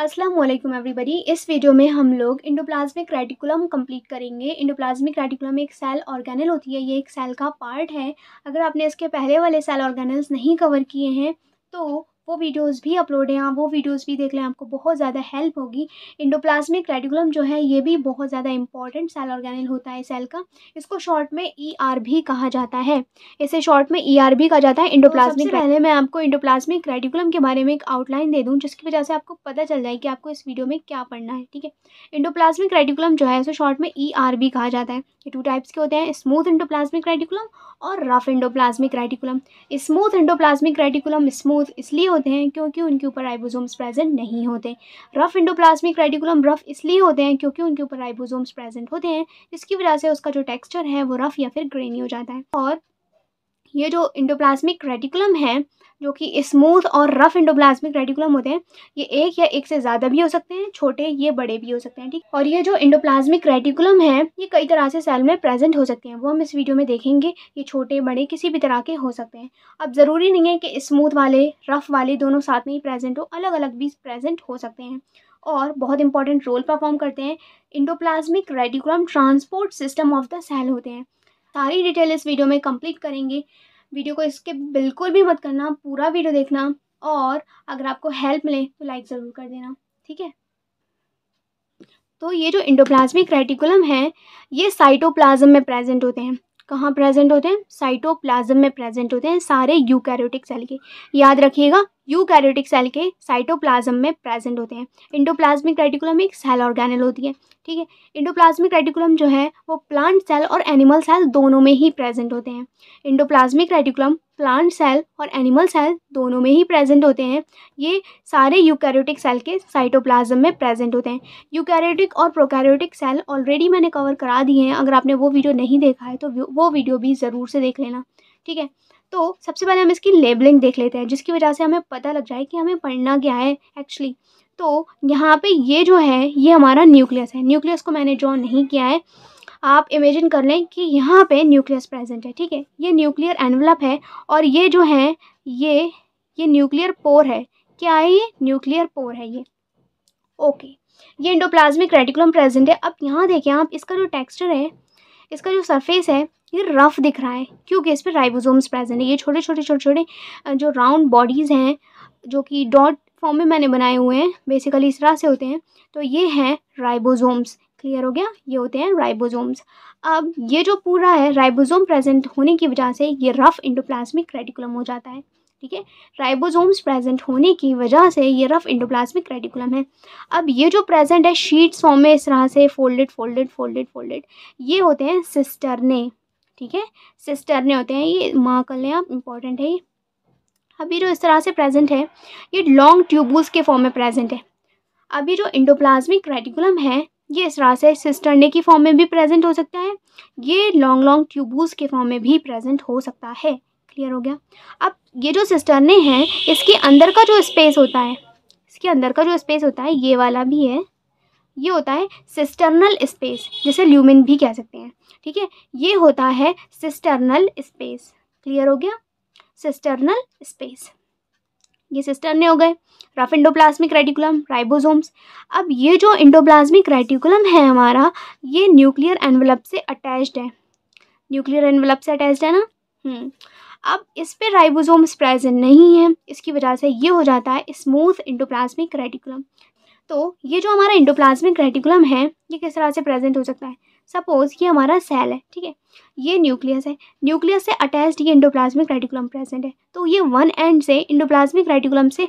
अस्सलाम वालेकुम एवरीबॉडी इस वीडियो में हम लोग इंडोप्लाज्मिक रेटिकुलम कंप्लीट करेंगे इंडोप्लाज्मिक रेटिकुलम एक सेल ऑर्गेनल होती है ये एक सेल का पार्ट है अगर आपने इसके पहले वाले सेल ऑर्गेनल्स नहीं कवर किए हैं तो वो वीडियोस भी अपलोड हैं आप वो वीडियोस भी देख लें आपको बहुत ज़्यादा हेल्प होगी इंडोप्लाज्मिक रेडिकुलम जो है ये भी बहुत ज़्यादा इंपॉर्टेंट सेल ऑर्गेनल होता है सेल का इसको शॉर्ट में ई आर भी कहा जाता है इसे शॉर्ट में ई आर भी कहा जाता है इंडोप्लाज्मिक तो पहले मैं आपको इंडोप्लाज्मिक रेडिकुलम के बारे में एक आउटलाइन दे दूँ जिसकी वजह से आपको पता चल जाए कि आपको इस वीडियो में क्या पढ़ना है ठीक है इंडोप्लाज्मिक रेडिकुलम जो है इसे शॉर्ट में ई आर भी कहा जाता है ये टू टाइप्स के होते हैं स्मूथ इंडोप्लाज्मिक रेडिकुलम और rough endoplasmic reticulum smooth endoplasmic reticulum smooth इसलिए होते हैं क्योंकि उनके ऊपर राइबोसोम्स प्रेजेंट नहीं होते रफ इंडोप्लाज्मिक रेडिकुलम रफ इसलिए होते हैं क्योंकि उनके ऊपर राइबोसोम्स प्रेजेंट होते हैं जिसकी वजह से उसका जो टेक्सचर है वो रफ या फिर ग्रेनी हो जाता है और ये जो इंडोप्लाज्मिक रेटिकुलम है जो कि स्मूथ और रफ इंडोप्लाज्मिक रेटिकुलम होते हैं ये एक या एक से ज़्यादा भी हो सकते हैं छोटे ये बड़े भी हो सकते हैं ठीक और ये जो इंडोप्लाज्मिक रेटिकुलम है ये कई तरह से सेल में प्रेजेंट हो सकते हैं वो हम इस वीडियो में देखेंगे ये छोटे बड़े किसी भी तरह के हो सकते हैं अब ज़रूरी नहीं है कि स्मूथ वाले रफ वाले दोनों साथ में ही प्रेजेंट हो अलग अलग भी प्रेजेंट हो सकते हैं और बहुत इंपॉर्टेंट रोल परफॉर्म करते हैं endoplasmic reticulum transport system of the cell होते हैं सारी डिटेल इस वीडियो में कंप्लीट करेंगे वीडियो को इसके बिल्कुल भी मत करना पूरा वीडियो देखना और अगर आपको हेल्प मिले तो लाइक ज़रूर कर देना ठीक है तो ये जो इंडोप्लाज्मिक रेटिकुलम है ये साइटोप्लाज्म में प्रेजेंट होते हैं कहाँ प्रेजेंट होते हैं साइटोप्लाज्म में प्रेजेंट होते हैं सारे यूकैरियोटिक सेल के याद रखिएगा यूकैरियोटिक सेल के साइटोप्लाज्म में प्रेजेंट होते हैं इंडोप्लाज्मिक रेटिकुलम एक सेल ऑर्गेनल होती है ठीक है इंडोप्लाज्मिक रेटिकुलम जो है वो प्लांट सेल और एनिमल सेल दोनों में ही प्रेजेंट होते हैं इंडोप्लाज्मिक रेटिकुलम प्लांट सेल और एनिमल सेल दोनों में ही प्रेजेंट होते हैं ये सारे यूकैरियोटिक सेल के साइटोप्लाज्म में प्रेजेंट होते हैं यूकैरियोटिक और प्रोकैरियोटिक सेल ऑलरेडी मैंने कवर करा दिए हैं अगर आपने वो वीडियो नहीं देखा है तो वो वीडियो भी ज़रूर से देख लेना ठीक है तो सबसे पहले हम इसकी लेबलिंग देख लेते हैं जिसकी वजह से हमें पता लग जाए कि हमें पढ़ना क्या है एक्चुअली तो यहाँ पे ये जो है ये हमारा न्यूक्लियस है न्यूक्लियस को मैंने ड्रॉ नहीं किया है आप इमेजिन कर लें कि यहाँ पे न्यूक्लियस प्रेजेंट है ठीक है ये न्यूक्लियर एनवलप है और ये जो है ये ये न्यूक्लियर पोर है क्या है ये न्यूक्लियर पोर है ये ओके ये इंडोप्लाज्मिक रेटिकुलम प्रेजेंट है अब यहाँ देखें आप इसका जो टेक्स्चर है इसका जो सरफेस है ये रफ दिख रहा है क्योंकि इस पर राइबोसोम्स प्रेजेंट है ये छोटे छोटे छोटे छोटे जो राउंड बॉडीज़ हैं जो कि डॉट फॉर्म में मैंने बनाए हुए हैं बेसिकली इस तरह से होते हैं तो ये हैं राइबोसोम्स क्लियर हो गया ये होते हैं राइबोसोम्स अब ये जो पूरा है राइबोसोम प्रेजेंट होने की वजह से ये रफ इंडोप्लाज्मिक रेटिकुलम हो जाता है ठीक है राइबोसोम्स प्रेजेंट होने की वजह से ये रफ इंडोप्लाज्मिक रेटिकुलम है अब ये जो प्रेजेंट है शीट्स फॉर्म में इस तरह से फोल्डेड फोल्डेड फोल्डेड फोल्डेड ये होते हैं सिस्टरने ठीक है सिस्टर ने होते हैं ये माँ कर लें आप इम्पॉर्टेंट है ये अभी जो इस तरह से प्रेजेंट है ये लॉन्ग ट्यूबुल्स के फॉर्म में प्रेजेंट है अभी जो इंडोप्लाज्मिक रेटिकुलम है ये इस तरह से सिस्टरने की फॉर्म में भी प्रेजेंट हो सकता है ये लॉन्ग लॉन्ग ट्यूबुल्स के फॉर्म में भी प्रेजेंट हो सकता है क्लियर हो गया अब ये जो सिस्टरने हैं इसके अंदर का जो स्पेस होता है इसके अंदर का जो स्पेस होता है ये वाला भी है ये होता है सिस्टर्नल स्पेस जिसे ल्यूमिन भी कह सकते हैं ठीक है ये होता है सिस्टर्नल स्पेस क्लियर हो गया सिस्टर्नल स्पेस ये सिस्टर्ने हो गए रफ इंडोप्लाज्मिक रेटिकुलम राइबोसोम्स अब ये जो इंडोप्लाज्मिक रेटिकुलम है हमारा ये न्यूक्लियर एनवलप से अटैच्ड है न्यूक्लियर एनवलप से अटैच्ड है ना हम्म। अब इस पे राइबोसोम्स प्रेजेंट नहीं है इसकी वजह से ये हो जाता है स्मूथ इंडोप्लाज्मिक रेटिकुलम तो ये जो हमारा इंडोप्लाज्मिक रेटिकुलम है ये किस तरह से प्रेजेंट हो सकता है सपोज ये हमारा सेल है ठीक है ये न्यूक्लियस है न्यूक्लियस से अटैच्ड ये इंडोप्लाज्मिक रेटिकुलम प्रेजेंट है तो ये वन एंड से इंडोप्लाज्मिक रेटिकुलम से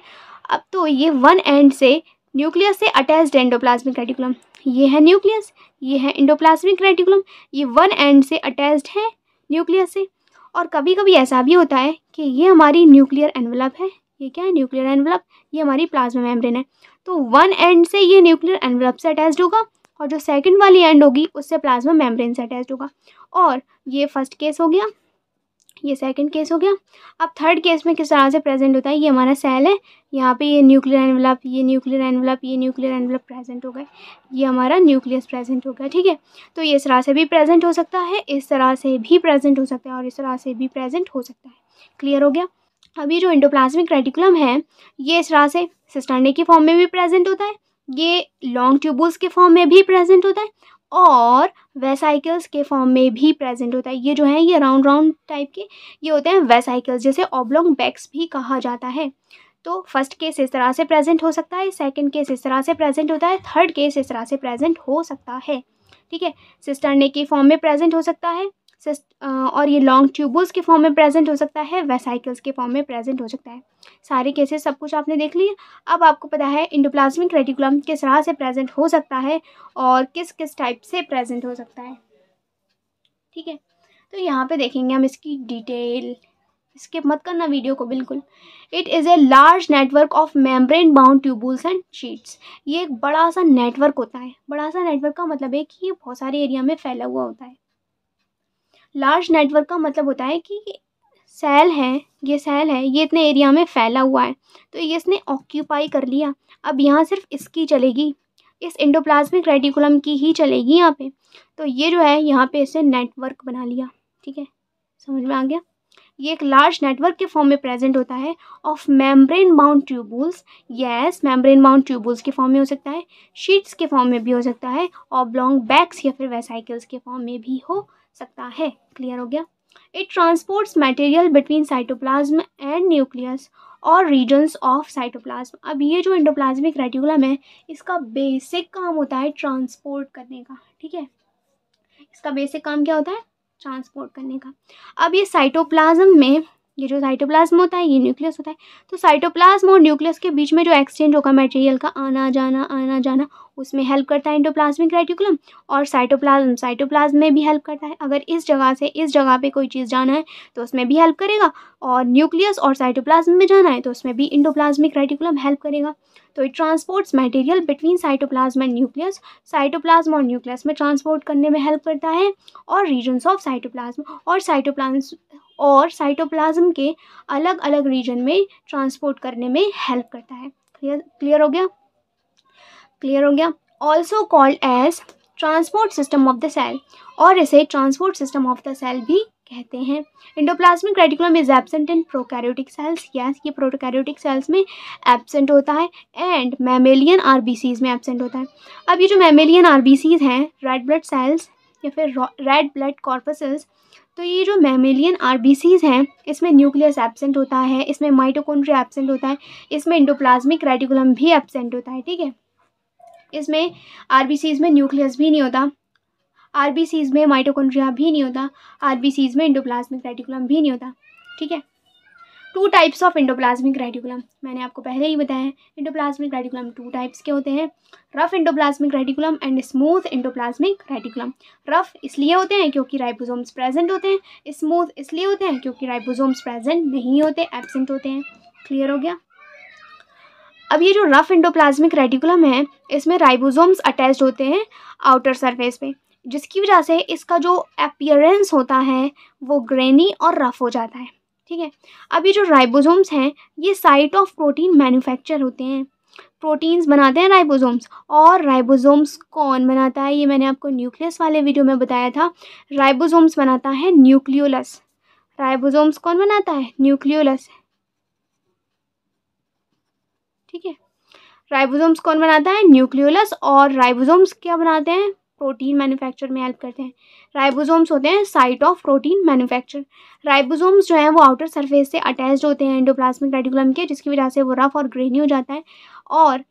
अब तो ये वन एंड से न्यूक्लियस से अटैच्ड एंडोप्लाज्मिक रेटिकुलम ये है न्यूक्लियस ये है इंडोप्लाज्मिक रेटिकुलम ये वन एंड से अटैच्ड है न्यूक्लियस से और कभी कभी ऐसा भी होता है कि ये हमारी न्यूक्लियर एनवलप है ये क्या है न्यूक्लियर एनवलप ये हमारी प्लाज्मा मेम्ब्रेन है तो वन एंड से ये न्यूक्लियर एनवलप से अटैच होगा और जो सेकंड वाली एंड होगी उससे प्लाज्मा मेम्ब्रेन से अटैच होगा और ये फर्स्ट केस हो गया ये सेकंड केस हो गया अब थर्ड केस में किस तरह से प्रेजेंट होता है ये हमारा सेल है यहाँ पे ये न्यूक्लियर एनवलप ये न्यूक्लियर एनवलप ये न्यूक्लियर एनवलप प्रेजेंट हो गए ये हमारा न्यूक्लियस प्रेजेंट हो गया ठीक है तो ये इस तरह से भी प्रेजेंट हो सकता है इस तरह से भी प्रेजेंट हो सकता है और इस तरह से भी प्रेजेंट हो सकता है क्लियर हो गया अभी जो इंडोप्लाज्मिक रेटिकुलम है ये इस तरह से सिस्टर्ने के फॉर्म में भी प्रेजेंट होता है ये लॉन्ग ट्यूबल्स के फॉर्म में भी प्रेजेंट होता है और वेसाइकल्स के फॉर्म में भी प्रेजेंट होता है ये जो है ये राउंड राउंड टाइप के ये होते हैं वेसाइकल्स जैसे ऑबलोंग बैग्स भी कहा जाता है तो फर्स्ट केस इस तरह से प्रेजेंट हो सकता है सेकंड केस इस तरह से प्रेजेंट होता है थर्ड केस इस तरह से प्रेजेंट हो सकता है ठीक है सिस्टरने के फॉर्म में प्रेजेंट हो सकता है और ये लॉन्ग ट्यूबल्स के फॉर्म में प्रेजेंट हो सकता है वेसाइकल्स के फॉर्म में प्रेजेंट हो सकता है सारे केसेस सब कुछ आपने देख लिया अब आपको पता है इंडोप्लाज्मिक रेटिकुलम किस तरह से प्रेजेंट हो सकता है और किस किस टाइप से प्रेजेंट हो सकता है ठीक है तो यहाँ पे देखेंगे हम इसकी डिटेल इसके मत करना वीडियो को बिल्कुल it is a large network of membrane bound tubules and sheets ये एक बड़ा सा नेटवर्क होता है बड़ा सा नेटवर्क का मतलब है कि ये बहुत सारे एरिया में फैला हुआ होता है लार्ज नेटवर्क का मतलब होता है कि सेल है ये सेल है ये इतने एरिया में फैला हुआ है तो ये इसने ऑक्यूपाई कर लिया अब यहाँ सिर्फ इसकी चलेगी इस इंडोप्लाज्मिक रेडिकुलम की ही चलेगी यहाँ पे तो ये जो है यहाँ पे इसे नेटवर्क बना लिया ठीक है समझ में आ गया ये एक लार्ज नेटवर्क के फॉर्म में प्रेजेंट होता है of membrane bound tubules yes membrane bound tubules के फॉर्म में हो सकता है शीट्स के फॉर्म में भी हो सकता है ऑब्लॉन्ग बैक्स बैग्स या फिर वेसाइकल्स के फॉर्म में भी हो सकता है क्लियर हो गया it transports material between cytoplasm and nucleus और रीजन्स ऑफ साइटोप्लाज्म अब ये जो इंडोप्लाज्मिक रेटिकुलम है इसका बेसिक काम होता है ट्रांसपोर्ट करने का ठीक है इसका बेसिक काम क्या होता है ट्रांसपोर्ट करने का अब ये साइटोप्लाज्म में ये जो साइटोप्लाज्म होता है ये न्यूक्लियस होता है तो साइटोप्लाज्म और न्यूक्लियस के बीच में जो एक्सचेंज होगा मटेरियल का आना जाना आना जाना उसमें हेल्प करता है इंडोप्लाज्मिक रेटिकुलम और साइटोप्लाज्म साइटोप्लाज्म में भी हेल्प करता है अगर इस जगह से इस जगह पे कोई चीज़ जाना है तो उसमें भी हेल्प करेगा और न्यूक्लियस और साइटोप्लाज्म में जाना है तो उसमें भी इंडोप्लाज्मिक रेटिकुलम हेल्प करेगा तो it transports material between cytoplasm and nucleus cytoplasm और न्यूक्लियस में ट्रांसपोर्ट करने में हेल्प करता है और रीजन्स ऑफ साइटोप्लाज्म और साइटोप्लाज्म और साइटोप्लाज्म के अलग अलग रीजन में ट्रांसपोर्ट करने में हेल्प करता है क्लियर क्लियर हो गया क्लियर हो गया also called as transport system of the cell और इसे transport system of the cell भी कहते हैं endoplasmic reticulum is absent in prokaryotic cells yes ये प्रोकैरियोटिक सेल्स में एबसेंट होता है एंड मैमेलियन आरबीसीज में एबसेंट होता है अब ये जो मैमेलियन आरबीसीज हैं रेड ब्लड सेल्स या फिर रेड ब्लड कॉर्पसल्स तो ये जो मेमिलियन आर हैं इसमें न्यूक्लियस एबसेंट होता है इसमें माइटोकॉन्ड्रिया एबसेंट होता है इसमें इंडोप्लाज्मिक रेटिकुलम भी एबसेंट होता है ठीक है इसमें आर में न्यूक्लियस भी नहीं होता आर में माइटोकॉन्ड्रिया भी नहीं होता आर में इंडोप्लाज्मिक रेटिकुलम भी नहीं होता ठीक है two types of endoplasmic reticulum मैंने आपको पहले ही बताया है इंडोप्लाज्मिक रेडिकुलम टू टाइप्स के होते हैं rough endoplasmic reticulum and smooth endoplasmic reticulum rough इसलिए होते हैं क्योंकि राइबोसोम्स प्रेजेंट होते हैं स्मूथ इसलिए होते हैं क्योंकि राइबोसोम्स प्रेजेंट नहीं होते एबसेंट होते हैं क्लियर हो गया अब ये जो रफ इंडोप्लाज्मिक रेडिकुलम है इसमें राइबोसोम्स अटैच होते हैं आउटर सरफेस पे जिसकी वजह से इसका जो अपियरेंस होता है वो ग्रेनी और रफ़ हो जाता है ठीक है अब ये जो राइबोसोम्स हैं ये साइट ऑफ प्रोटीन मैन्युफैक्चर होते हैं प्रोटीन्स बनाते हैं राइबोसोम्स और राइबोसोम्स कौन बनाता है ये मैंने आपको न्यूक्लियस वाले वीडियो में बताया था राइबोसोम्स बनाता है न्यूक्लियोलस राइबोसोम्स कौन बनाता है न्यूक्लियोलस ठीक है राइबोसोम्स कौन बनाता है न्यूक्लियोलस और राइबोसोम्स क्या बनाते हैं प्रोटीन मैन्युफैक्चर में हेल्प करते हैं राइबोसोम्स होते हैं site of protein manufacture ribosomes जो हैं वो आउटर सरफेस से अटैच्ड होते हैं एंडोप्लाज्मिक रेडिकुलम के जिसकी वजह से वो रफ और ग्रेनी हो जाता है और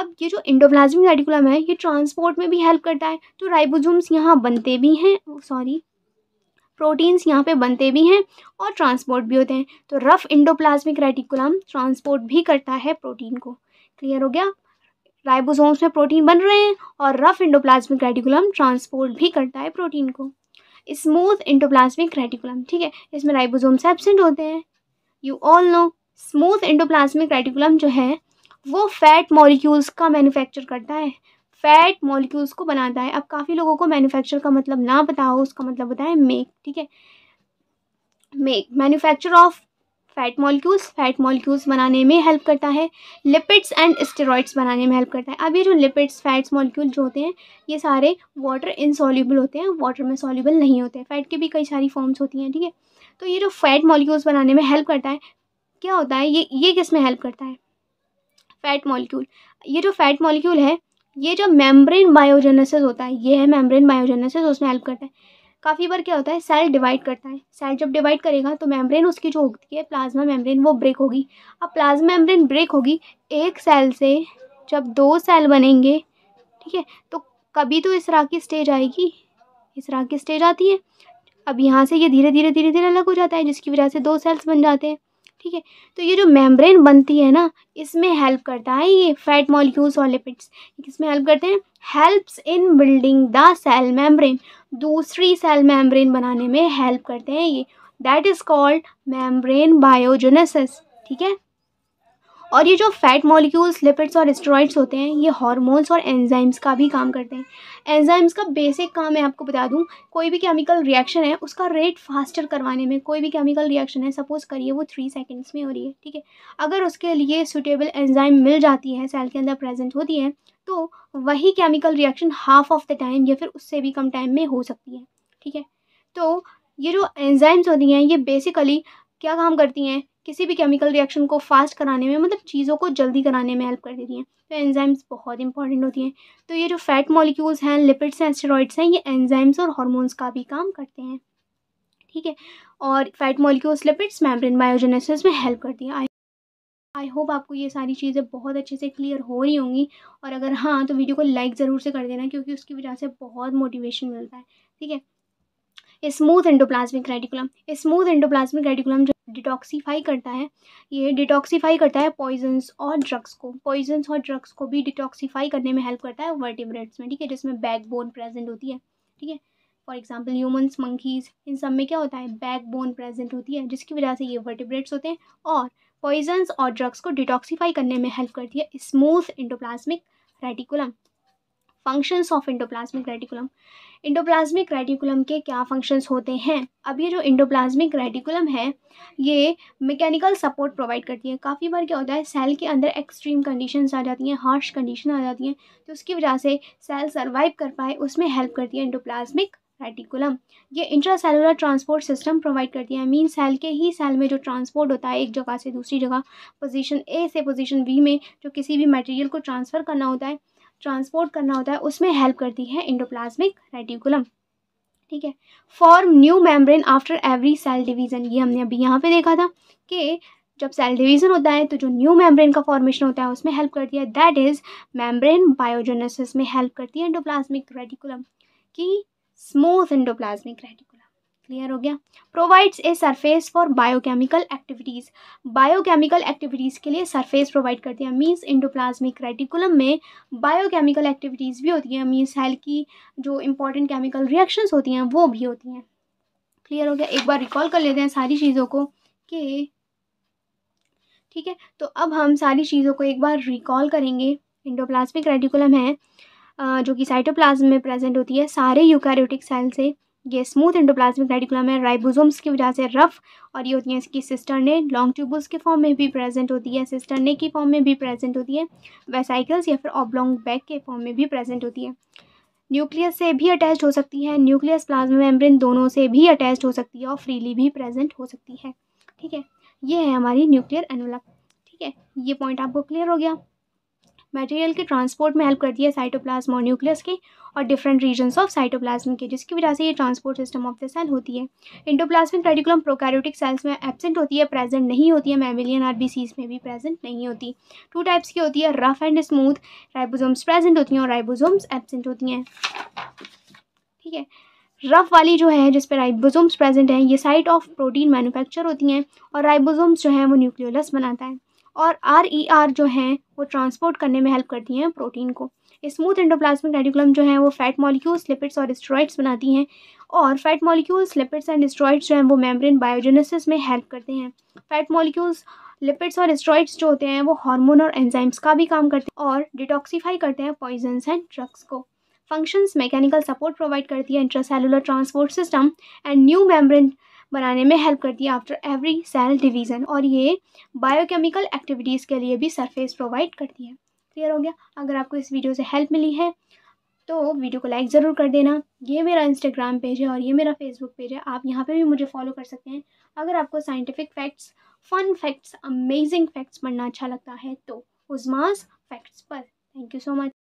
अब ये जो इंडोप्लाज्मिक रेडिकुलम है ये ट्रांसपोर्ट में भी हेल्प करता है तो राइबोसोम्स यहाँ बनते भी हैं सॉरी प्रोटीन्स यहाँ पे बनते भी हैं और ट्रांसपोर्ट भी होते हैं तो रफ इंडोप्लाज्मिक रेटिकुलम ट्रांसपोर्ट भी करता है प्रोटीन को क्लियर हो गया राइबोसोम्स में प्रोटीन बन रहे हैं और रफ इंडोप्लाज्मिक रेटिकुलम ट्रांसपोर्ट भी करता है प्रोटीन को स्मूथ इंडोप्लाज्मिक रेटिकुलम ठीक है इसमें राइबोसोम्स एबसेंट होते हैं you all know smooth endoplasmic reticulum जो है वो फैट मॉलिक्यूल्स का मैन्युफैक्चर करता है फैट मॉलिक्यूल्स को बनाता है अब काफ़ी लोगों को मैन्युफैक्चर का मतलब ना पता हो उसका मतलब बताएं मेक ठीक है make manufacture of fat molecules fat molecules बनाने में हेल्प करता है लिपिड्स एंड स्टेरॉइड्स बनाने में हेल्प करता है अब ये जो लिपिड्स फैट्स मॉलिक्यूल जो होते हैं ये सारे वाटर इंसॉल्यूबल होते हैं वाटर में सॉल्यूबल नहीं होते फैट के भी कई सारी फॉर्म्स होती हैं ठीक है थीके? तो ये जो फैट मॉलिक्यूल्स बनाने में हेल्प करता है क्या होता है ये ये किस में हेल्प करता है फैट मॉलिक्यूल ये जो फैट मॉलिक्यूल है ये जो मेम्ब्रेन बायोजेनेसिस होता है ये है मेम्ब्रेन बायोजेनेसिस उसमें हेल्प करता है काफ़ी बार क्या होता है सेल डिवाइड करता है सेल जब डिवाइड करेगा तो मेम्ब्रेन उसकी जो होती है प्लाज्मा मेम्ब्रेन वो ब्रेक होगी अब प्लाज्मा मेम्ब्रेन ब्रेक होगी एक सेल से जब दो सेल बनेंगे ठीक है तो कभी तो इस राह की स्टेज आएगी इस राह की स्टेज आती है अब यहाँ से ये धीरे धीरे धीरे धीरे अलग हो जाता है जिसकी वजह से दो सेल्स बन जाते हैं ठीक है तो ये जो मेम्ब्रेन बनती है ना इसमें हेल्प करता है ये फैट मॉलिक्यूल्स और लिपिड्स इसमें हेल्प करते हैं helps in building the cell membrane दूसरी सेल मेम्ब्रेन बनाने में हेल्प करते हैं ये that is called membrane biogenesis ठीक है और ये जो फैट मॉलिक्यूल्स लिपिड्स और स्टेरॉइड्स होते हैं ये हार्मोन्स और एंजाइम्स का भी काम करते हैं एंजाइम्स का बेसिक काम मैं आपको बता दूँ कोई भी केमिकल रिएक्शन है उसका रेट फास्टर करवाने में कोई भी केमिकल रिएक्शन है सपोज़ करिए वो थ्री सेकेंड्स में हो रही है ठीक है अगर उसके लिए सुटेबल एंजाइम मिल जाती है सेल के अंदर प्रेजेंट होती है तो वही chemical reaction half of the time या फिर उससे भी कम टाइम में हो सकती है ठीक है तो ये जो एंजाइम्स होती हैं ये बेसिकली क्या काम करती हैं किसी भी केमिकल रिएक्शन को फास्ट कराने में मतलब चीज़ों को जल्दी कराने में हेल्प कर देती हैं तो एंजाइम्स बहुत इंपॉर्टेंट होती हैं तो ये जो फैट मॉलिक्यूल्स हैं लिपिड्स हैं स्टेरॉइड्स हैं ये एंजाइम्स और हॉर्मोन्स का भी काम करते हैं ठीक है और fat molecules lipids membrane biogenesis में हेल्प करती हैं आई होप आपको ये सारी चीज़ें बहुत अच्छे से क्लियर हो रही होंगी और अगर हाँ तो वीडियो को लाइक ज़रूर से कर देना क्योंकि उसकी वजह से बहुत मोटिवेशन मिलता है ठीक है smooth endoplasmic reticulum smooth endoplasmic reticulum detoxify करता है ये डिटॉक्सीफाई करता है पॉइजन्स और ड्रग्स को पॉइजन्स और ड्रग्स को भी डिटॉक्सीफाई करने में हेल्प करता है वर्टिब्रेट्स में ठीक है जिसमें बैकबोन प्रेजेंट होती है ठीक है फॉर एग्जाम्पल ह्यूमन्स मंकीज इन सब में क्या होता है बैकबोन प्रेजेंट होती है जिसकी वजह से ये वर्टिब्रेट्स होते हैं और पॉइजन्स और ड्रग्स को डिटॉक्सीफाई करने में हेल्प करती है smooth endoplasmic reticulum functions of endoplasmic reticulum endoplasmic reticulum के क्या फंक्शंस होते हैं अब ये जो इंडोप्लाज्मिक रेटिकुलम है ये मैकेनिकल सपोर्ट प्रोवाइड करती है काफ़ी बार क्या होता है सेल के अंदर एक्सट्रीम कंडीशंस आ जाती हैं हार्श कंडीशन आ जाती हैं तो उसकी वजह से सेल सर्वाइव कर पाए उसमें हेल्प करती है इंडोप्लाज्मिक रेटिकुलम ये इंट्रासेलुलर ट्रांसपोर्ट सिस्टम प्रोवाइड करती है मीन सेल के ही सेल में जो ट्रांसपोर्ट होता है एक जगह से दूसरी जगह पोजीशन ए से पोजीशन बी में जो किसी भी मटेरियल को ट्रांसफ़र करना होता है ट्रांसपोर्ट करना होता है उसमें हेल्प करती है इंडोप्लाज्मिक रेटिकुलम ठीक है form new membrane after every cell division ये हमने अभी यहाँ पे देखा था कि जब सेल डिवीज़न होता है तो जो न्यू मेम्ब्रेन का फॉर्मेशन होता है उसमें हेल्प करती है दैट इज़ मेम्ब्रेन बायोजेनेसिस में हेल्प करती है इंडोप्लाज्मिक रेटिकुलम की स्मूथ इंडोप्लाज्मिक रेटिकुलम क्लियर हो गया provides a surface for biochemical activities biochemical activities के लिए सरफेस प्रोवाइड करती है मीन्स इंडोप्लाज्मिक रेटिकुलम में बायोकेमिकल एक्टिविटीज़ भी होती हैं मीन्स सेल की जो इंपॉर्टेंट केमिकल रिएक्शंस होती हैं वो भी होती हैं क्लियर हो गया एक बार रिकॉल कर लेते हैं सारी चीज़ों को कि ठीक है तो अब हम सारी चीज़ों को एक बार रिकॉल करेंगे इंडोप्लाज्मिक रेटिकुलम है जो कि साइटोप्लाज्म में प्रेजेंट होती है सारे यूकैरियोटिक सेल से ये स्मूथ एंडोप्लाज्मिक रेडिकुलम है राइबोसोम्स की वजह से रफ और ये होती है इसकी सिस्टर ने लॉन्ग ट्यूबल्स के फॉर्म में भी प्रेजेंट होती है सिस्टर ने की फॉर्म में भी प्रेजेंट होती है वेसाइकल्स या फिर ऑबलॉन्ग बैग के फॉर्म में भी प्रेजेंट होती है न्यूक्लियस से भी अटैच हो सकती है न्यूक्लियस प्लाज्मा मेम्ब्रेन दोनों से भी अटैच हो सकती है और फ्रीली भी प्रेजेंट हो सकती है ठीक है ये है हमारी न्यूक्लियर एनोलक ठीक है ये पॉइंट आपको क्लियर हो गया मटेरियल के ट्रांसपोर्ट में हेल्प करती है साइटोप्लाज्म और न्यूक्लियस की और डिफरेंट रीजन्स ऑफ साइटोप्लाज्म के जिसकी वजह से ये transport system of the cell होती है इंडोप्लाज्मिक रेडिकुलम प्रोकैरियोटिक सेल्स में एबसेंट होती है प्रेजेंट नहीं होती है मेमिलियन आर में भी प्रेजेंट नहीं होती टू टाइप्स की होती है rough and smooth ribosomes present होती हैं और राइबोजोम्स एबसेंट होती हैं ठीक है रफ वाली जो है जिस पर राइबोसोम्स प्रेजेंट हैं ये साइट ऑफ प्रोटीन मैन्युफैक्चर होती हैं और राइबोसोम्स जो हैं वो न्यूक्लियोलस बनाता है और आर ई आर जो हैं वो ट्रांसपोर्ट करने में हेल्प करती हैं प्रोटीन को स्मूथ एंडोप्लाज्मिक रेडिकुलम जो है वो फैट मॉलिक्यूल्स लिपिड्स और स्ट्रॉइड्स बनाती हैं और fat molecules lipids and steroids जो हैं वो मेम्ब्रेन बायोजेनेसिस में हेल्प करते हैं फैट मॉलिक्यूल्स लिपिड्स और स्ट्रॉइड्स जो होते हैं वो हार्मोन और एंजाइम्स का भी काम करते हैं और डिटॉक्सीफाई करते हैं पॉइजन्स एंड ड्रग्स को फंक्शंस मैकेनिकल सपोर्ट प्रोवाइड करती है intracellular transport system and new membrane बनाने में हेल्प करती है आफ्टर एवरी सेल डिवीज़न और ये बायोकेमिकल एक्टिविटीज़ के लिए भी सरफेस प्रोवाइड करती है क्लियर हो गया अगर आपको इस वीडियो से हेल्प मिली है तो वीडियो को लाइक ज़रूर कर देना ये मेरा इंस्टाग्राम पेज है और ये मेरा फेसबुक पेज है आप यहाँ पे भी मुझे फॉलो कर सकते हैं अगर आपको scientific facts fun facts amazing facts पढ़ना अच्छा लगता है तो उजमास फैक्ट्स पर थैंक यू सो मच